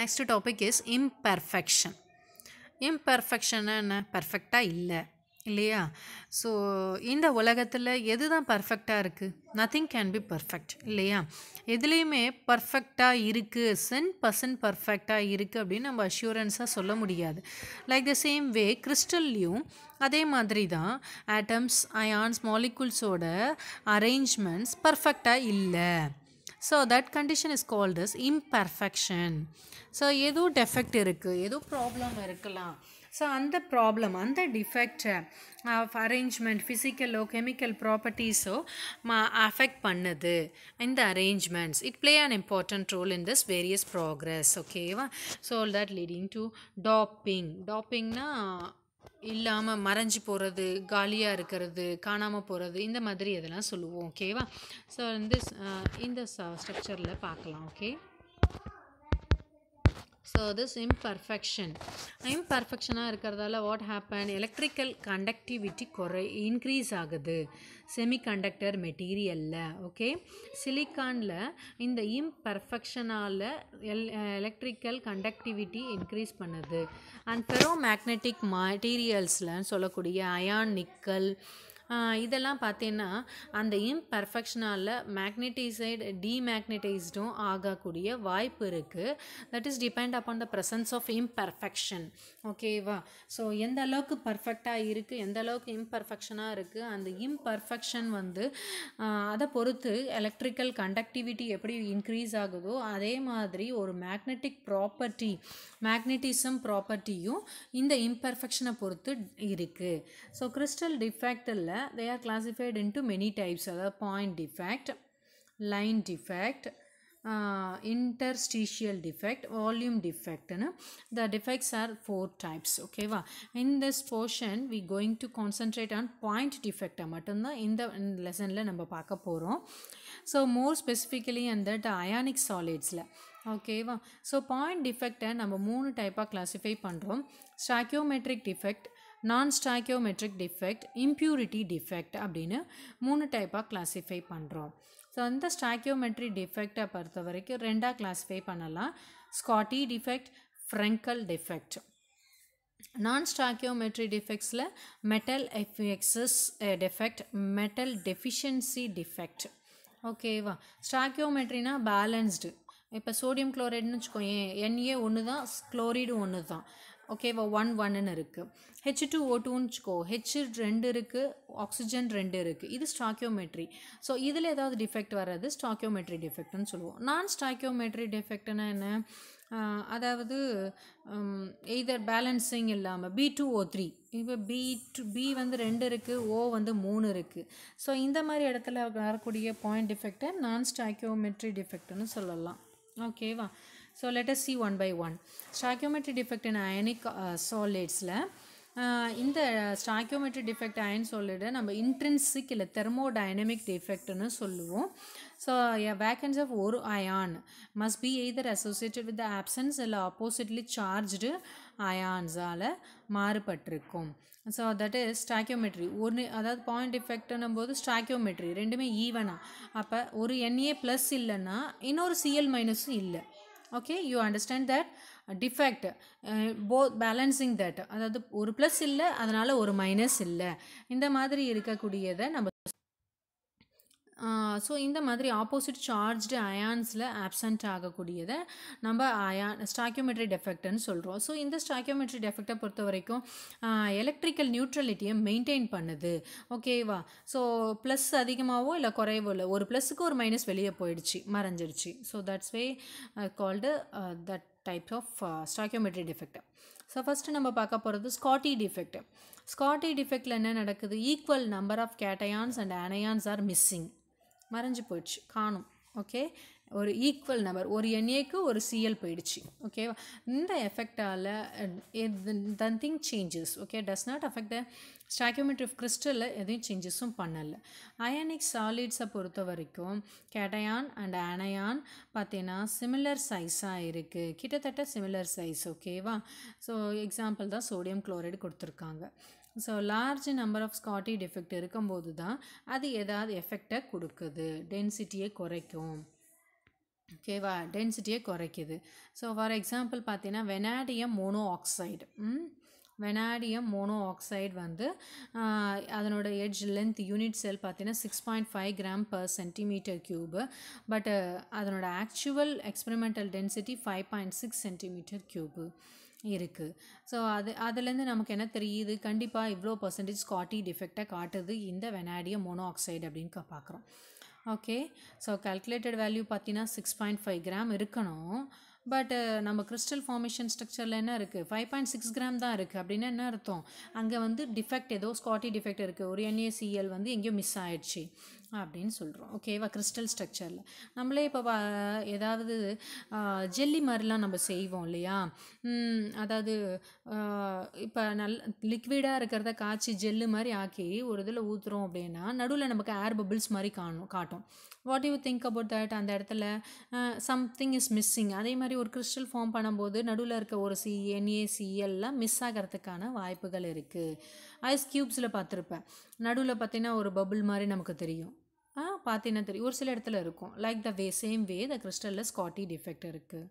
next next topic is imperfection இம்பர்ஃபெக்ஷன்னா என்ன பர்ஃபெக்டாக இல்லை இல்லையா ஸோ இந்த உலகத்தில் எது தான் பர்ஃபெக்டாக இருக்குது நத்திங் கேன் பி பர்ஃபெக்ட் இல்லையா எதுலேயுமே பர்ஃபெக்டாக இருக்குது சென் பர்சன்ட் பர்ஃபெக்டாக இருக்குது அப்படின்னு நம்ம அஷூரன்ஸாக சொல்ல முடியாது லைக் த சேம் வே கிறிஸ்டல்லையும் அதே மாதிரி தான் ஆட்டம்ஸ் அயான்ஸ் மாலிகுல்ஸோட அரேஞ்ச்மெண்ட்ஸ் பர்ஃபெக்டாக இல்லை so that condition is called is imperfection so ஏதோ டெஃபெக்ட் இருக்குது ஏதோ ப்ராப்ளம் இருக்கலாம் ஸோ அந்த ப்ராப்ளம் அந்த டிஃபெக்டை அரேஞ்ச்மெண்ட் ஃபிசிக்கலோ கெமிக்கல் ப்ராப்பர்ட்டிஸோ மா அஃபெக்ட் பண்ணுது இந்த arrangements it play an important role in this various progress ஓகேவா so that leading to doping டாப்பிங்னா இல்லாமல் மறைஞ்சு போகிறது காலியாக இருக்கிறது காணாமல் போகிறது இந்த மாதிரி இதெல்லாம் சொல்லுவோம் ஓகேவா ஸோ வந்து uh, இந்த ஸ்ட்ரக்சரில் பார்க்கலாம் ஓகே ஸோ திஸ் இம்பர்ஃபெக்ஷன் இம்பர்ஃபெக்ஷனாக இருக்கிறதால வாட் ஹேப்பன் எலக்ட்ரிக்கல் கண்டக்டிவிட்டி குறை இன்க்ரீஸ் ஆகுது செமிகண்டக்டர் மெட்டீரியலில் ஓகே சிலிக்கானில் இந்த இம்பர்ஃபெக்ஷனால் எல் எலக்ட்ரிக்கல் கண்டக்டிவிட்டி இன்க்ரீஸ் பண்ணுது அண்ட் ஃபெரோ மேக்னெட்டிக் மெட்டீரியல்ஸில் சொல்லக்கூடிய அயான் நிக்கல் இதெல்லாம் பார்த்தீங்கன்னா அந்த இம்பர்ஃபெக்ஷனால் மேக்னெட்டிசைடு டிமேக்னெட்டைஸ்டும் ஆகக்கூடிய வாய்ப்பு இருக்குது that is depend upon the presence of imperfection ஓகேவா ஸோ எந்த அளவுக்கு பர்ஃபெக்டாக இருக்குது எந்த அளவுக்கு இம்பர்ஃபெக்ஷனாக இருக்குது அந்த இம்பர்ஃபெக்ஷன் வந்து அதை பொறுத்து எலக்ட்ரிக்கல் கண்டக்டிவிட்டி எப்படி இன்க்ரீஸ் ஆகுதோ அதே மாதிரி ஒரு மேக்னெட்டிக் ப்ராப்பர்ட்டி மேக்னெட்டிசம் ப்ராப்பர்ட்டியும் இந்த இம்பர்ஃபெக்ஷனை பொறுத்து இருக்குது ஸோ கிறிஸ்டல் டிஃபெக்டில் இதில் they are classified into many types அதாவது point defect line defect interstitial defect volume டிஃபெக்ட்னு the defects are four types ஓகேவா in this portion this going to going on point on மட்டும்தான் இந்த லெசனில் நம்ம பார்க்க போகிறோம் ஸோ மோர் ஸ்பெசிஃபிக்கலி அந்த அயானிக் சாலிட்ஸில் ஓகேவா ஸோ பாயிண்ட் டிஃபெக்டை நம்ம மூணு டைப்பாக கிளாஸிஃபை பண்ணுறோம் stoichiometric defect non stoichiometric defect impurity defect அப்படின்னு மூணு டைப்பாக கிளாஸிஃபை பண்ணுறோம் ஸோ அந்த ஸ்டாக்கியோமெட்ரி டிஃபெக்டை பொறுத்த வரைக்கும் ரெண்டாக கிளாஸிஃபை பண்ணலாம் Schottky defect Frenkel defect non stoichiometry டிஃபெக்ட்ஸில் metal excess defect metal deficiency defect ஓகேவா ஸ்டாக்கியோமெட்ரினா பேலன்ஸ்டு இப்போ சோடியம் குளோரைடுன்னு வச்சுக்கோ ஏன் என்ஏ ஒன்று தான் குளோரைடு ஒன்று தான் ஓகேவா ஒன் ஒன்னுன்னு இருக்குது ஹெச் டூ ஓ டூன்னு வச்சுக்கோ ஹெச் ரெண்டு இருக்குது ஆக்சிஜன் ரெண்டு இருக்குது இது ஸ்டாக்கியோமெட்ரி ஸோ இதில் ஏதாவது டிஃபெக்ட் வர்றது ஸ்டாக்கியோமெட்ரி டிஃபெக்ட்னு சொல்லுவோம் நான் ஸ்டாக்கியோமெட்ரி டிஃபெக்ட்னா என்ன அதாவது இதர் பேலன்ஸிங் இல்லாமல் பி டூ ஓ த்ரீ இப்போ பி டூ பி வந்து ரெண்டு இருக்குது ஓ வந்து மூணு இருக்குது ஸோ இந்த மாதிரி இடத்துல வரக்கூடிய பாயிண்ட் டிஃபெக்டை நான் ஸ்டாக்கியோமெட்ரி டிஃபெக்ட்னு சொல்லலாம் ஓகேவா so let us see one by one stoichiometry defect in ionic சாலிட்ஸில் இந்த ஸ்டாக்கியோமெட்ரி டிஃபெக்ட் அயன் சொல்லிட நம்ம இன்ட்ரென்சிக் இல்லை தெர்மோடைனமிக் டிஃபெக்ட்னு சொல்லுவோம் ஸோ வேக்கன்ஸ் ஆஃப் ஒரு ion must be either associated with absence இல்லை ஆப்போசிட்லி சார்ஜ்டு அயான்ஸால் மாறுபட்டிருக்கும் ஸோ தட் இஸ் ஸ்டாக்கியோமெட்ரி ஒன்று அதாவது பாயிண்ட் எஃபெக்ட்னும் போது ஸ்டாக்கியோமெட்ரி ரெண்டுமே ஈவனாக அப்போ ஒரு என்ஏ ப்ளஸ் இல்லைன்னா இன்னொரு சிஎல் மைனஸும் இல்லை okay you understand that defect for balancing that அதாவது ஒரு ப்ளஸ் இல்லை அதனால் ஒரு மைனஸ் இல்லை இந்த மாதிரி இருக்கக்கூடியதை நம்ம ஸோ இந்த மாதிரி ஆப்போசிட் சார்ஜ்டு அயான்ஸில் ஆப்சண்ட் ஆகக்கூடியதை நம்ம அயான் ஸ்டாக்கியோமெட்ரி டெஃபெக்ட்னு சொல்கிறோம் ஸோ இந்த ஸ்டாக்கியோமெட்ரி டெஃபெக்டை பொறுத்த வரைக்கும் எலக்ட்ரிக்கல் நியூட்ரலிட்டியை மெயின்டைன் பண்ணுது ஓகேவா ஸோ ப்ளஸ் அதிகமாகவோ இல்லை குறைவோ இல்லை ஒரு ப்ளஸ்ஸுக்கு ஒரு மைனஸ் வெளியே போயிடுச்சு மறைஞ்சிடுச்சு so that's way called that type of stoichiometry defect so first நம்ம பார்க்க போகிறது ஸ்காட்டி டிஃபெக்ட் ஸ்காட்டி டிஃபெக்டில் என்ன நடக்குது equal number of cations and anions are missing மறைஞ்சு போயிடுச்சு காணும் ஓகே ஒரு ஈக்குவல் நம்பர் ஒரு எண்ஏக்கு ஒரு சிஎல் போயிடுச்சு ஓகேவா இந்த எஃபெக்டால் தன் thing changes okay does not affect the stoichiometry of கிறிஸ்டலில் எதையும் சேஞ்சஸும் பண்ணலை அயனிக் சாலிட்ஸை பொறுத்த வரைக்கும் கேட்டயான் அண்ட் அனயான் பார்த்தீங்கன்னா சிமிலர் சைஸாக இருக்குது கிட்டத்தட்ட சிமிலர் சைஸ் ஓகேவா ஸோ எக்ஸாம்பிள் தான் சோடியம் குளோரைடு கொடுத்துருக்காங்க so large number of Schottky effect இருக்கும்போது தான் அது ஏதாவது எஃபெக்டை கொடுக்குது டென்சிட்டியை குறைக்கும் ஓகேவா டென்சிட்டியை குறைக்குது ஸோ ஃபார் எக்ஸாம்பிள் பார்த்தீங்கன்னா vanadium mono oxide vanadium mono oxide வந்து அதனோட எட்ஜ் லென்த் யூனிட் செல் பார்த்தீங்கன்னா six point five gram per centimetre cube but அதனோட actual experimental density five point six centimetre cube இருக்குது ஸோ அது அதுலேருந்து நமக்கு என்ன தெரியுது கண்டிப்பாக இவ்வளோ பர்சன்டேஜ் ஸ்காட்டி டிஃபெக்டாக காட்டுது இந்த வெனாடியம் மோனோ ஆக்சைடு அப்படின்னு பார்க்குறோம் ஓகே ஸோ கேல்குலேட்டட் வேல்யூ பார்த்தீங்கன்னா சிக்ஸ் பாயிண்ட் ஃபைவ் கிராம் இருக்கணும் பட் நம்ம கிறிஸ்டல் ஃபார்மேஷன் ஸ்ட்ரக்சரில் என்ன இருக்குது ஃபைவ் பாயிண்ட் சிக்ஸ் கிராம் தான் இருக்குது அப்படின்னா என்ன அர்த்தம் அங்கே வந்து டிஃபெக்ட் ஏதோ ஸ்காட்டி டிஃபெக்ட் இருக்குது ஒரு என்ஏசிஎல் வந்து எங்கேயோ மிஸ் ஆயிடுச்சு அப்படின்னு சொல்கிறோம் ஓகேவா கிறிஸ்டல் ஸ்ட்ரக்சரில் நம்மளே இப்போ ஏதாவது ஜெல்லி மாதிரிலாம் நம்ம செய்வோம் இல்லையா அதாவது இப்போ நல் லிக்விடாக இருக்கிறத காய்ச்சி ஜெல்லு மாதிரி ஆக்கி ஒரு இதில் ஊற்றுறோம் அப்படின்னா நடுவில் நமக்கு ஏர் பபிள்ஸ் மாதிரி காணும் காட்டும் what you think about that அந்த இடத்துல சம்திங் இஸ் மிஸ்ஸிங் அதே மாதிரி ஒரு கிறிஸ்டல் ஃபார்ம் பண்ணும்போது நடுவில் இருக்க ஒரு சி எல்லாம் மிஸ் ஆகிறதுக்கான வாய்ப்புகள் இருக்குது ஐஸ் க்யூப்ஸில் பார்த்துருப்பேன் நடுவில் பார்த்திங்கன்னா ஒரு பபுள் மாதிரி நமக்கு தெரியும் பார்த்தீங்கன்னா தெரியும் ஒரு சில இடத்துல இருக்கும் like the way same way the கிறிஸ்டலில் ஸ்காட்டி டிஃபெக்ட் இருக்குது